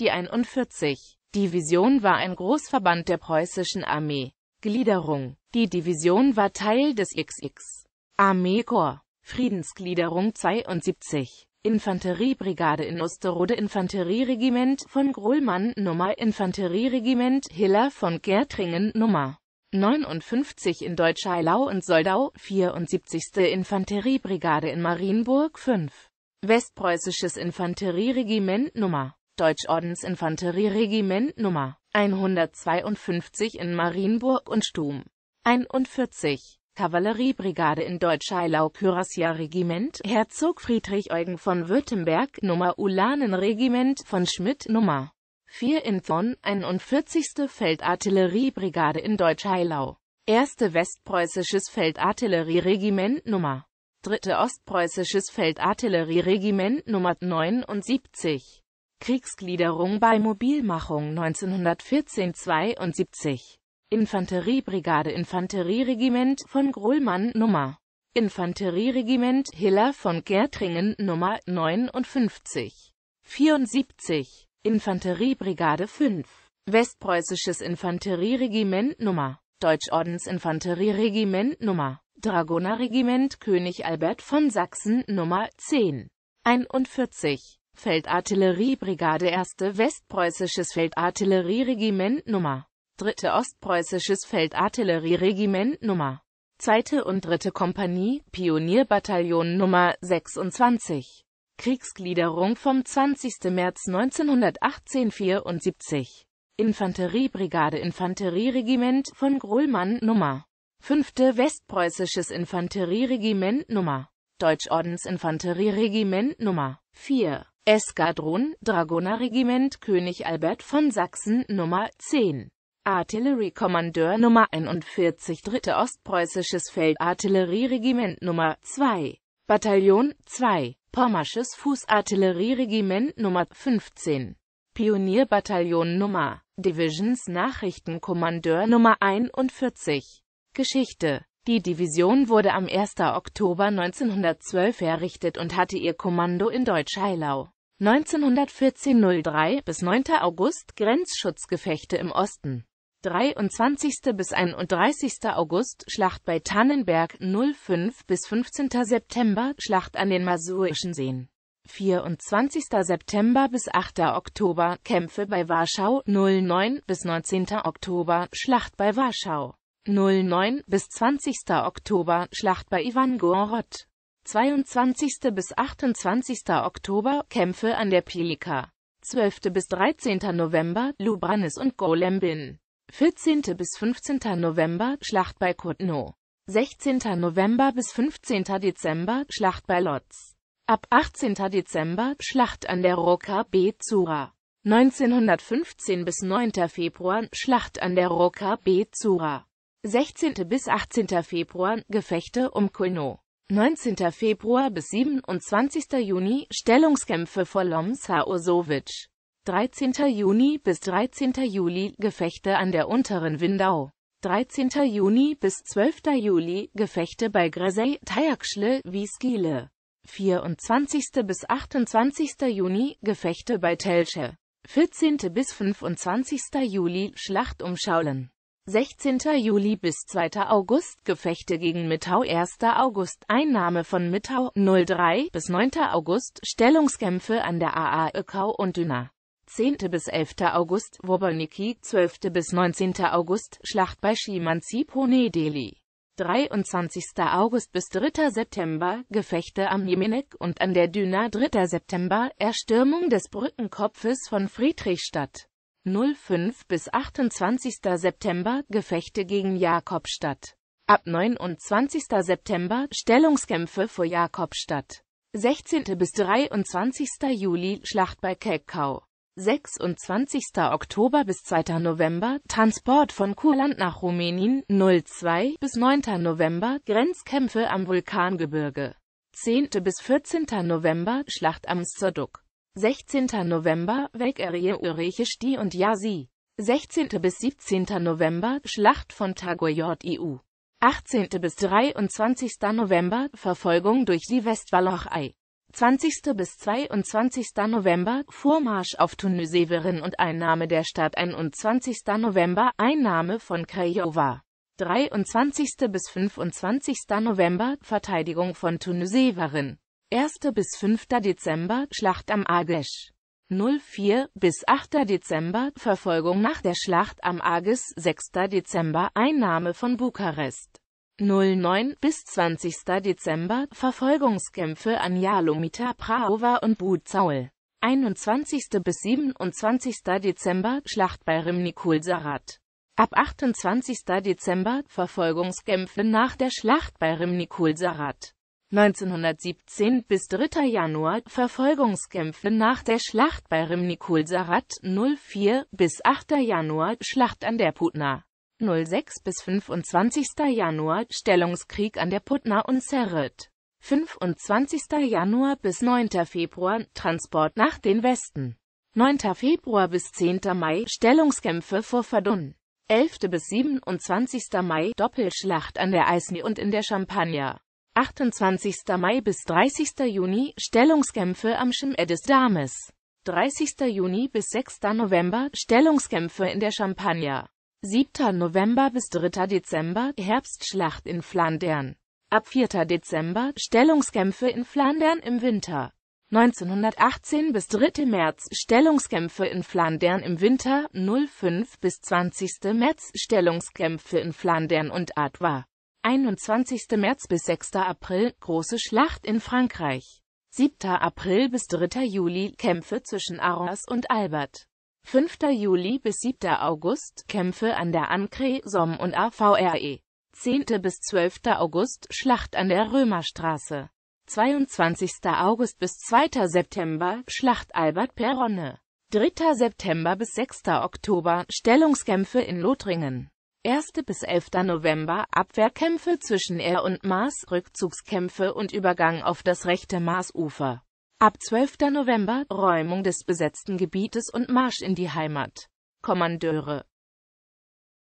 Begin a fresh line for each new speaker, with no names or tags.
die 41. Division war ein Großverband der preußischen Armee. Gliederung Die Division war Teil des XX Armeekorps. Friedensgliederung 72 Infanteriebrigade in Osterode Infanterieregiment von Grohlmann Nummer Infanterieregiment Hiller von Gertringen Nummer 59 in Deutscheilau und Soldau, 74. Infanteriebrigade in Marienburg 5. Westpreußisches Infanterieregiment Nummer Deutschordensinfanterieregiment Nr. 152 in Marienburg und Stum. 41. Kavalleriebrigade in Deutscheilau-Kürassier-Regiment Herzog Friedrich Eugen von Württemberg Nr. Ulanenregiment von Schmidt Nr. 4 in Thorn, 41. Feldartilleriebrigade in Deutscheilau. 1. Westpreußisches Feldartillerieregiment Nr. 3. Ostpreußisches Feldartillerieregiment Nr. 79. Kriegsgliederung bei Mobilmachung 1914 72 Infanteriebrigade Infanterieregiment von Grohlmann Nummer Infanterieregiment Hiller von Gertringen Nummer 59 74 Infanteriebrigade 5 Westpreußisches Infanterieregiment Nummer Deutschordensinfanterieregiment Nummer Dragonerregiment König Albert von Sachsen Nummer 10 41 Feldartilleriebrigade 1. Westpreußisches Feldartillerieregiment Nr. 3. Ostpreußisches Feldartillerieregiment Nr. 2. und 3. Kompanie, Pionierbataillon Nr. 26. Kriegsgliederung vom 20. März 1918 74. Infanteriebrigade Infanterieregiment von Grohlmann Nr. 5. Westpreußisches Infanterieregiment Nr. Deutschordensinfanterieregiment Nr. 4. Eskadron, Dragonerregiment König Albert von Sachsen, Nummer 10. Artilleriekommandeur Nummer 41 3. Ostpreußisches Feldartillerieregiment Nummer 2. Bataillon 2. Pommersches Fußartillerieregiment Nummer 15. Pionierbataillon Nummer. Divisions Nachrichtenkommandeur Nummer 41. Geschichte die Division wurde am 1. Oktober 1912 errichtet und hatte ihr Kommando in Deutscheilau. 1914 03 bis 9. August Grenzschutzgefechte im Osten 23. bis 31. August Schlacht bei Tannenberg 05 bis 15. September Schlacht an den Masurischen Seen 24. September bis 8. Oktober Kämpfe bei Warschau 09 bis 19. Oktober Schlacht bei Warschau 09 bis 20. Oktober Schlacht bei Ivan Gorod 22. bis 28. Oktober, Kämpfe an der Pilica. 12. bis 13. November, Lubranis und Golembin. 14. bis 15. November, Schlacht bei Kutno. 16. November bis 15. Dezember, Schlacht bei Lotz. Ab 18. Dezember, Schlacht an der Roca B. Zura. 1915 bis 9. Februar, Schlacht an der Roca B. Zura. 16. bis 18. Februar, Gefechte um Kulno. 19. Februar bis 27. Juni Stellungskämpfe vor Lomsa Ursovic. 13. Juni bis 13. Juli Gefechte an der unteren Windau. 13. Juni bis 12. Juli Gefechte bei Gresey, Tajakschle, Wieskile. 24. bis 28. Juni Gefechte bei Telsche. 14. bis 25. Juli Schlacht um Schaulen. 16. Juli bis 2. August, Gefechte gegen Mittau 1. August, Einnahme von Mittau 03 bis 9. August, Stellungskämpfe an der AA Ökau und Düna. 10. bis 11. August, Woberniki, 12. bis 19. August, Schlacht bei Pone Deli 23. August bis 3. September, Gefechte am Jemenek und an der Düna 3. September, Erstürmung des Brückenkopfes von Friedrichstadt. 05 bis 28. September Gefechte gegen Jakobstadt. Ab 29. September Stellungskämpfe vor Jakobstadt. 16. bis 23. Juli Schlacht bei Kelkau. 26. Oktober bis 2. November Transport von Kurland nach Rumänien 02 bis 9. November Grenzkämpfe am Vulkangebirge 10. bis 14. November Schlacht am Soduk 16. November, Urechisch die und Yasi. 16. bis 17. November, Schlacht von Tagoyot EU. 18. bis 23. November, Verfolgung durch die Westwalochei. 20. bis 22. November, Vormarsch auf Tunuseverin und Einnahme der Stadt 21. November, Einnahme von Krajova. 23. bis 25. November, Verteidigung von Tunuseverin. 1. bis 5. Dezember Schlacht am Ardèche. 04 bis 8. Dezember Verfolgung nach der Schlacht am Agis 6. Dezember Einnahme von Bukarest. 09 bis 20. Dezember Verfolgungskämpfe an Jalomita Praova und Buzaul. 21. bis 27. Dezember Schlacht bei Rimnikulsarat. Ab 28. Dezember Verfolgungskämpfe nach der Schlacht bei Rimnikulsarat. 1917 bis 3. Januar Verfolgungskämpfe nach der Schlacht bei Rimnikulsarat 04 bis 8. Januar Schlacht an der Putna 06 bis 25. Januar Stellungskrieg an der Putna und Serret 25. Januar bis 9. Februar Transport nach den Westen 9. Februar bis 10. Mai Stellungskämpfe vor Verdun 11. bis 27. Mai Doppelschlacht an der Eisny und in der Champagner 28. Mai bis 30. Juni Stellungskämpfe am Schimmedes Dames. 30. Juni bis 6. November Stellungskämpfe in der Champagne. 7. November bis 3. Dezember Herbstschlacht in Flandern. Ab 4. Dezember Stellungskämpfe in Flandern im Winter. 1918 bis 3. März Stellungskämpfe in Flandern im Winter, 05 bis 20. März Stellungskämpfe in Flandern und Artois. 21. März bis 6. April, große Schlacht in Frankreich. 7. April bis 3. Juli, Kämpfe zwischen Arras und Albert. 5. Juli bis 7. August, Kämpfe an der Ancre, Somme und AVRE. 10. bis 12. August, Schlacht an der Römerstraße. 22. August bis 2. September, Schlacht Albert Peronne. 3. September bis 6. Oktober, Stellungskämpfe in Lothringen. 1. bis 11. November, Abwehrkämpfe zwischen Air und Mars, Rückzugskämpfe und Übergang auf das rechte Marsufer. Ab 12. November, Räumung des besetzten Gebietes und Marsch in die Heimat. Kommandeure